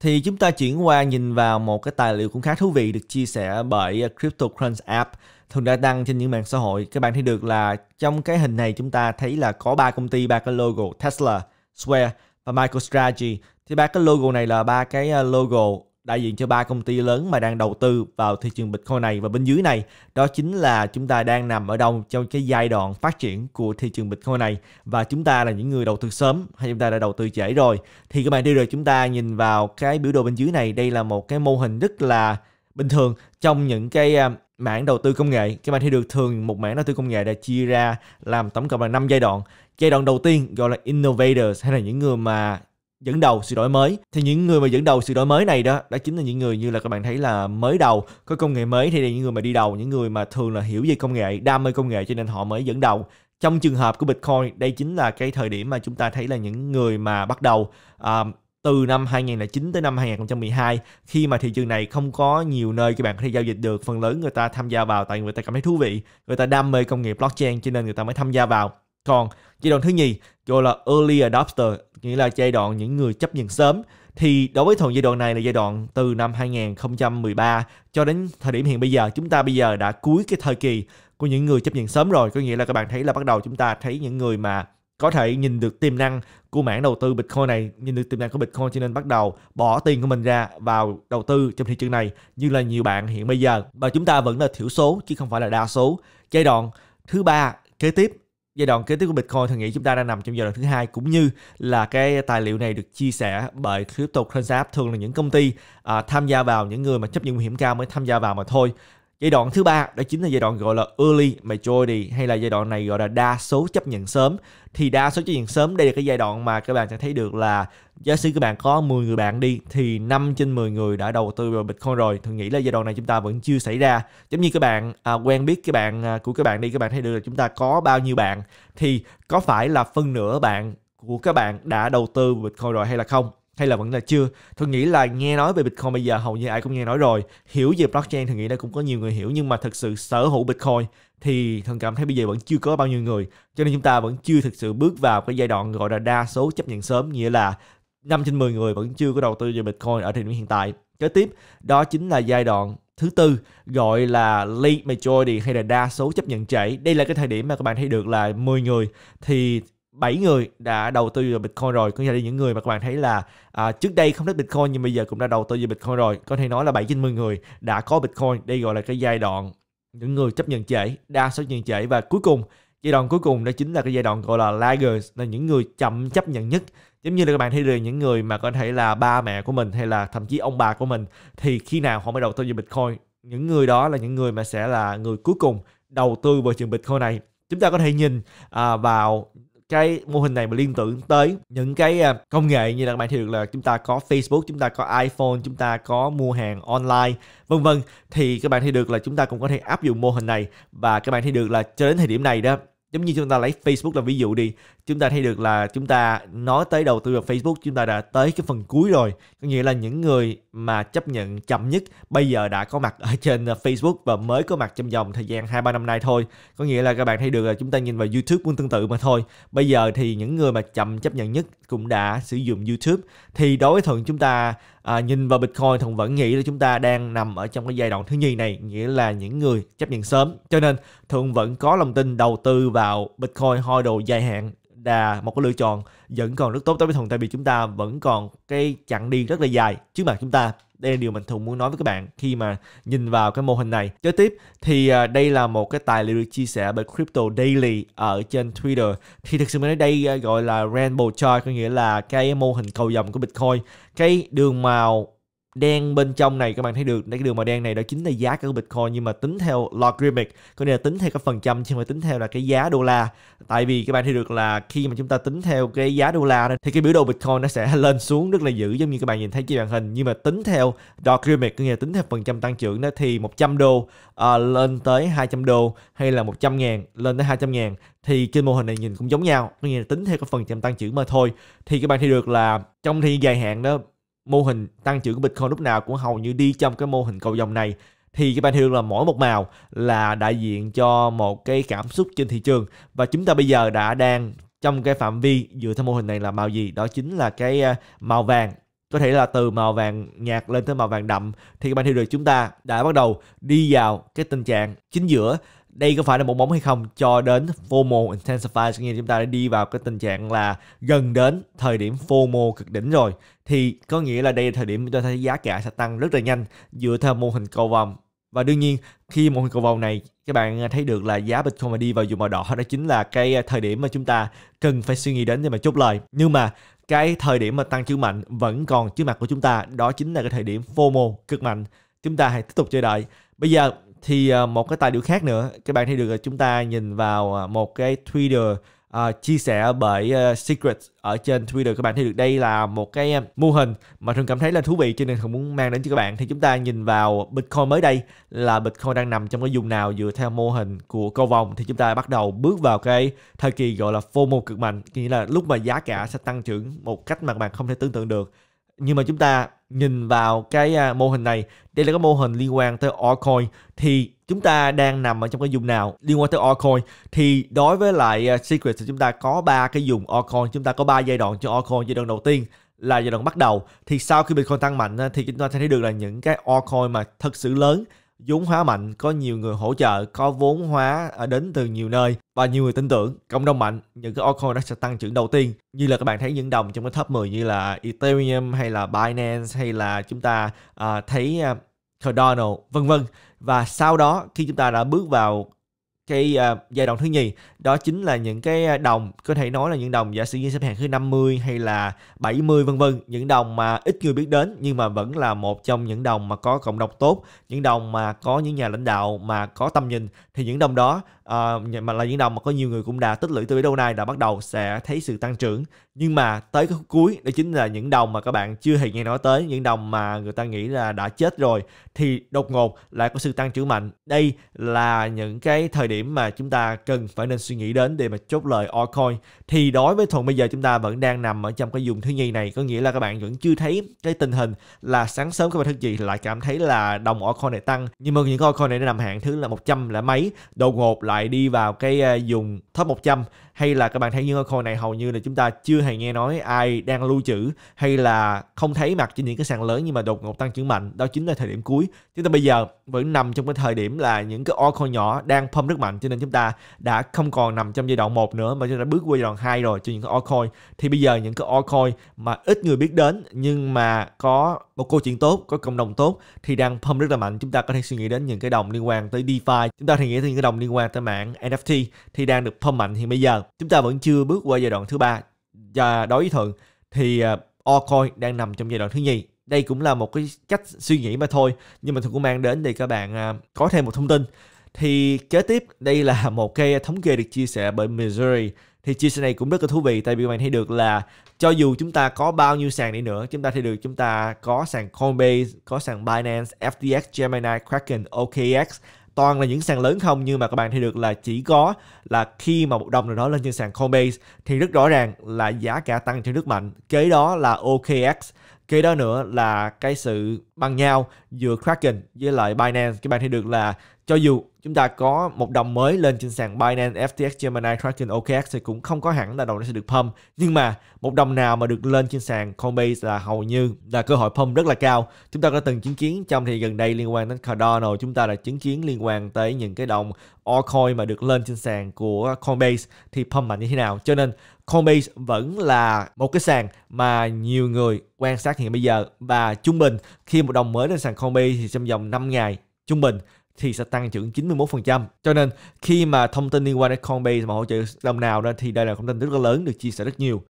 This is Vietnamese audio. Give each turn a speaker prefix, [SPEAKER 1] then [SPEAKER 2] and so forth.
[SPEAKER 1] thì chúng ta chuyển qua nhìn vào một cái tài liệu cũng khá thú vị được chia sẻ bởi à, CryptoCrunch app thường đã đăng trên những mạng xã hội các bạn thấy được là trong cái hình này chúng ta thấy là có ba công ty ba cái logo Tesla, Square và MicroStrategy thì ba cái logo này là ba cái à, logo đại diện cho ba công ty lớn mà đang đầu tư vào thị trường Bitcoin này và bên dưới này đó chính là chúng ta đang nằm ở đâu trong cái giai đoạn phát triển của thị trường Bitcoin này và chúng ta là những người đầu tư sớm hay chúng ta đã đầu tư trễ rồi thì các bạn đi rồi chúng ta nhìn vào cái biểu đồ bên dưới này đây là một cái mô hình rất là bình thường trong những cái à, mảng đầu tư công nghệ các bạn thấy được thường một mảng đầu tư công nghệ đã chia ra làm tổng cộng là 5 giai đoạn giai đoạn đầu tiên gọi là innovators hay là những người mà dẫn đầu sự đổi mới thì những người mà dẫn đầu sự đổi mới này đó đã chính là những người như là các bạn thấy là mới đầu có công nghệ mới thì là những người mà đi đầu những người mà thường là hiểu về công nghệ đam mê công nghệ cho nên họ mới dẫn đầu trong trường hợp của Bitcoin đây chính là cái thời điểm mà chúng ta thấy là những người mà bắt đầu uh, từ năm 2009 tới năm 2012 khi mà thị trường này không có nhiều nơi các bạn có thể giao dịch được phần lớn người ta tham gia vào tại người ta cảm thấy thú vị người ta đam mê công nghệ blockchain cho nên người ta mới tham gia vào còn giai đoạn thứ nhì gọi là early adopter nghĩa là giai đoạn những người chấp nhận sớm thì đối với thuận giai đoạn này là giai đoạn từ năm 2013 cho đến thời điểm hiện bây giờ chúng ta bây giờ đã cuối cái thời kỳ của những người chấp nhận sớm rồi có nghĩa là các bạn thấy là bắt đầu chúng ta thấy những người mà có thể nhìn được tiềm năng của mảng đầu tư Bitcoin này, nhìn được tiềm năng của Bitcoin cho nên bắt đầu bỏ tiền của mình ra vào đầu tư trong thị trường này như là nhiều bạn hiện bây giờ và chúng ta vẫn là thiểu số chứ không phải là đa số. Giai đoạn thứ ba kế tiếp giai đoạn kế tiếp của Bitcoin thì nghĩ chúng ta đang nằm trong giai đoạn thứ hai cũng như là cái tài liệu này được chia sẻ bởi cryptocurrency app thường là những công ty à, tham gia vào những người mà chấp nhận nguy hiểm cao mới tham gia vào mà thôi giai đoạn thứ ba đó chính là giai đoạn gọi là early majority hay là giai đoạn này gọi là đa số chấp nhận sớm thì đa số chấp nhận sớm đây là cái giai đoạn mà các bạn sẽ thấy được là giả sử các bạn có 10 người bạn đi thì 5 trên 10 người đã đầu tư vào Bitcoin rồi thì nghĩ là giai đoạn này chúng ta vẫn chưa xảy ra giống như các bạn à, quen biết các bạn à, của các bạn đi các bạn thấy được là chúng ta có bao nhiêu bạn thì có phải là phân nửa bạn của các bạn đã đầu tư vào Bitcoin rồi hay là không hay là vẫn là chưa tôi nghĩ là nghe nói về bitcoin bây giờ hầu như ai cũng nghe nói rồi hiểu về blockchain thì nghĩ là cũng có nhiều người hiểu nhưng mà thực sự sở hữu bitcoin thì thần cảm thấy bây giờ vẫn chưa có bao nhiêu người cho nên chúng ta vẫn chưa thực sự bước vào cái giai đoạn gọi là đa số chấp nhận sớm nghĩa là 5 trên 10 người vẫn chưa có đầu tư về bitcoin ở thời điểm hiện tại kế tiếp đó chính là giai đoạn thứ tư gọi là late majority hay là đa số chấp nhận chảy. đây là cái thời điểm mà các bạn thấy được là 10 người thì 7 người đã đầu tư vào Bitcoin rồi có nghĩa là những người mà các bạn thấy là à, trước đây không thích Bitcoin nhưng bây giờ cũng đã đầu tư vào Bitcoin rồi có thể nói là 7 trên 10 người đã có Bitcoin đây gọi là cái giai đoạn những người chấp nhận trễ đa số nhận trễ và cuối cùng giai đoạn cuối cùng đó chính là cái giai đoạn gọi là laggers là những người chậm chấp nhận nhất giống như là các bạn thấy rằng những người mà có thể là ba mẹ của mình hay là thậm chí ông bà của mình thì khi nào họ mới đầu tư vào Bitcoin những người đó là những người mà sẽ là người cuối cùng đầu tư vào trường Bitcoin này chúng ta có thể nhìn à, vào cái mô hình này mà liên tưởng tới những cái à, công nghệ như là các bạn thấy được là chúng ta có Facebook, chúng ta có iPhone, chúng ta có mua hàng online, vân vân thì các bạn thấy được là chúng ta cũng có thể áp dụng mô hình này và các bạn thấy được là cho đến thời điểm này đó giống như chúng ta lấy Facebook là ví dụ đi chúng ta thấy được là chúng ta nói tới đầu tư vào Facebook chúng ta đã tới cái phần cuối rồi có nghĩa là những người mà chấp nhận chậm nhất bây giờ đã có mặt ở trên ờ, Facebook và mới có mặt trong vòng thời gian 2 3 năm nay thôi có nghĩa là các bạn thấy được là chúng ta nhìn vào YouTube cũng tương tự mà thôi bây giờ thì những người mà chậm chấp nhận nhất cũng đã sử dụng YouTube thì đối với thuận chúng ta à, nhìn vào Bitcoin Thuận vẫn nghĩ là chúng ta đang nằm ở trong cái giai đoạn thứ nhì này nghĩa là những người chấp nhận sớm cho nên Thuận vẫn có lòng tin đầu tư vào Bitcoin hồi đồ dài hạn là một cái lựa chọn vẫn còn rất tốt đối với thuận tại vì chúng ta vẫn còn cái chặng đi rất là dài trước mặt chúng ta đây là điều mình thùng muốn nói với các bạn khi mà nhìn vào cái mô hình này. Kế tiếp thì à, đây là một cái tài liệu được chia sẻ bởi Crypto Daily ở trên Twitter. Thì thực sự mình ở đây à, gọi là Rainbow Chart có nghĩa là cái mô hình cầu dòng của Bitcoin. Cái đường màu đen bên trong này các bạn thấy được cái đường màu đen này đó chính là giá của Bitcoin nhưng mà tính theo logarithmic có nghĩa là tính theo cái phần trăm chứ không phải tính theo là cái giá đô la tại vì các bạn thấy được là khi mà chúng ta tính theo cái giá đô la thì cái biểu đồ Bitcoin nó sẽ lên xuống rất là dữ giống như các bạn nhìn thấy trên màn hình nhưng mà tính theo logarithmic có nghĩa là tính theo phần trăm tăng trưởng đó thì 100 đô uh, lên tới 200 đô hay là 100 ngàn lên tới 200 ngàn thì trên mô hình này nhìn cũng giống nhau có nghĩa là tính theo cái phần trăm tăng trưởng mà thôi thì các bạn thấy được là trong thì dài hạn đó mô hình tăng trưởng của Bitcoin lúc nào cũng hầu như đi trong cái mô hình cầu dòng này thì cái bàn hill là mỗi một màu là đại diện cho một cái cảm xúc trên thị trường và chúng ta bây giờ đã đang trong cái phạm vi dựa theo mô hình này là màu gì đó chính là cái à, màu vàng có thể là từ màu vàng nhạt lên tới màu vàng đậm thì các bạn hiểu được chúng ta đã bắt đầu đi vào cái tình trạng chính giữa đây có phải là một bóng hay không cho đến FOMO Intensify nghĩa chúng ta đã đi vào cái tình trạng là gần đến thời điểm FOMO cực đỉnh rồi thì có nghĩa là đây là thời điểm chúng ta thấy giá cả sẽ tăng rất là nhanh dựa theo mô hình cầu vòng và đương nhiên khi mô hình cầu vòng này các bạn thấy được là giá Bitcoin mà đi vào vùng màu đỏ đó chính là cái thời điểm mà chúng ta cần phải suy nghĩ đến để mà chốt lời nhưng mà cái thời điểm mà tăng trưởng mạnh vẫn còn trước mặt của chúng ta đó chính là cái thời điểm FOMO cực mạnh chúng ta hãy tiếp tục chờ đợi bây giờ thì à, một cái tài liệu khác nữa các bạn thấy được là chúng ta nhìn vào à, một cái Twitter uh, chia sẻ bởi uh, Secret ở trên Twitter các bạn thấy được đây là một cái mô hình mà thường cảm thấy là thú vị cho nên thường muốn mang đến cho các bạn thì chúng ta nhìn vào Bitcoin mới đây là Bitcoin đang nằm trong cái vùng nào dựa theo mô hình của cầu vòng thì chúng ta bắt đầu bước vào cái thời kỳ gọi là FOMO cực mạnh nghĩa là lúc mà giá cả sẽ tăng trưởng một cách mà các bạn không thể tưởng tượng được nhưng mà chúng ta nhìn vào cái à, mô hình này đây là cái mô hình liên quan tới altcoin thì chúng ta đang nằm ở trong cái vùng nào liên quan tới altcoin thì đối với lại à, secret thì chúng ta có ba cái dùng altcoin chúng ta có ba giai đoạn cho altcoin giai đoạn đầu tiên là giai đoạn bắt đầu thì sau khi Bitcoin tăng mạnh thì chúng ta sẽ thấy được là những cái altcoin mà thật sự lớn vốn hóa mạnh, có nhiều người hỗ trợ, có vốn hóa đến từ nhiều nơi và nhiều người tin tưởng, cộng đồng mạnh, những cái altcoin nó sẽ tăng trưởng đầu tiên. Như là các bạn thấy những đồng trong cái top 10 như là Ethereum hay là Binance hay là chúng ta uh, thấy uh, Cardano vân vân. Và sau đó khi chúng ta đã bước vào cái uh, giai đoạn thứ nhì đó chính là những cái ờ, đồng có thể nói là những đồng giả sử như xếp hạng thứ 50 hay là 70 vân vân những đồng mà ít người biết đến nhưng mà vẫn là một trong những đồng mà có cộng đồng tốt những đồng mà có những nhà lãnh đạo mà có tầm nhìn thì những đồng đó uh, mà là những đồng mà có nhiều người cũng đã tích lũy từ đâu nay đã bắt đầu sẽ thấy sự tăng trưởng nhưng mà tới cái cuối đó chính là những đồng mà các bạn chưa hề nghe nói tới những đồng mà người ta nghĩ là đã chết rồi thì đột ngột lại có sự tăng trưởng mạnh đây là những cái thời điểm điểm mà chúng ta cần phải nên suy nghĩ đến để mà chốt lời altcoin thì đối với thuận bây giờ chúng ta vẫn đang nằm ở trong cái vùng thứ nhì này có nghĩa là các bạn vẫn chưa thấy cái tình hình là sáng sớm các bạn thức gì lại cảm thấy là đồng altcoin này tăng nhưng mà những altcoin này nó nằm hạng thứ là 100 là mấy đột ngột lại đi vào cái à, vùng top 100 hay là các bạn thấy những cái coin này hầu như là chúng ta chưa hề nghe nói ai đang lưu trữ hay là không thấy mặt trên những cái sàn lớn nhưng mà đột ngột tăng trưởng mạnh đó chính là thời điểm cuối chúng ta bây giờ vẫn nằm trong cái thời điểm là những cái altcoin nhỏ đang pump rất mạnh cho nên chúng ta đã không còn nằm trong giai đoạn 1 nữa mà chúng ta bước qua giai đoạn 2 rồi cho những cái altcoin thì bây giờ những cái altcoin mà ít người biết đến nhưng mà có một câu chuyện tốt có cộng đồng tốt thì đang pump rất là mạnh chúng ta có thể suy nghĩ đến những cái đồng liên quan tới DeFi chúng ta thì nghĩ tới những cái đồng liên quan tới mạng NFT thì đang được pump mạnh hiện bây giờ chúng ta vẫn chưa bước qua giai đoạn thứ ba và đối với thuận thì ờ, altcoin đang nằm trong giai đoạn thứ nhì đây cũng là một cái cách suy nghĩ mà thôi nhưng mà thuận cũng mang đến để các bạn ờ, có thêm một thông tin thì kế tiếp đây là một cái thống kê được chia sẻ bởi Missouri thì chia sẻ này cũng rất là thú vị tại vì bạn thấy được là cho dù chúng ta có bao nhiêu sàn đi nữa chúng ta thấy được chúng ta có sàn Coinbase có sàn Binance FTX Gemini Kraken OKX toàn là những sàn lớn không nhưng mà các bạn thấy được là chỉ có là khi mà một đồng nào đó lên trên sàn Coinbase thì rất rõ ràng là giá cả tăng trên rất mạnh kế đó là OKX kế đó nữa là cái sự bằng nhau giữa Kraken với lại Binance các bạn thấy được là cho dù chúng ta có một đồng mới lên trên sàn Binance FTX Gemini Kraken OKX thì cũng không có hẳn là đồng nó sẽ được pump. Nhưng mà một đồng nào mà được lên trên sàn Coinbase là hầu như là cơ hội pump rất là cao. Chúng ta đã từng chứng kiến trong thì gần đây liên quan đến Cardano, chúng ta đã chứng kiến liên quan tới những cái đồng altcoin mà được lên trên sàn của Coinbase thì pump mạnh như thế nào. Cho nên Coinbase vẫn là một cái sàn mà nhiều người quan sát hiện bây giờ và trung bình khi một đồng mới lên sàn Coinbase thì trong vòng 5 ngày trung bình thì sẽ tăng trưởng 91%. Cho nên khi mà thông tin liên quan đến Coinbase mà hỗ trợ đồng nào đó thì đây là thông tin rất là lớn được chia sẻ rất nhiều.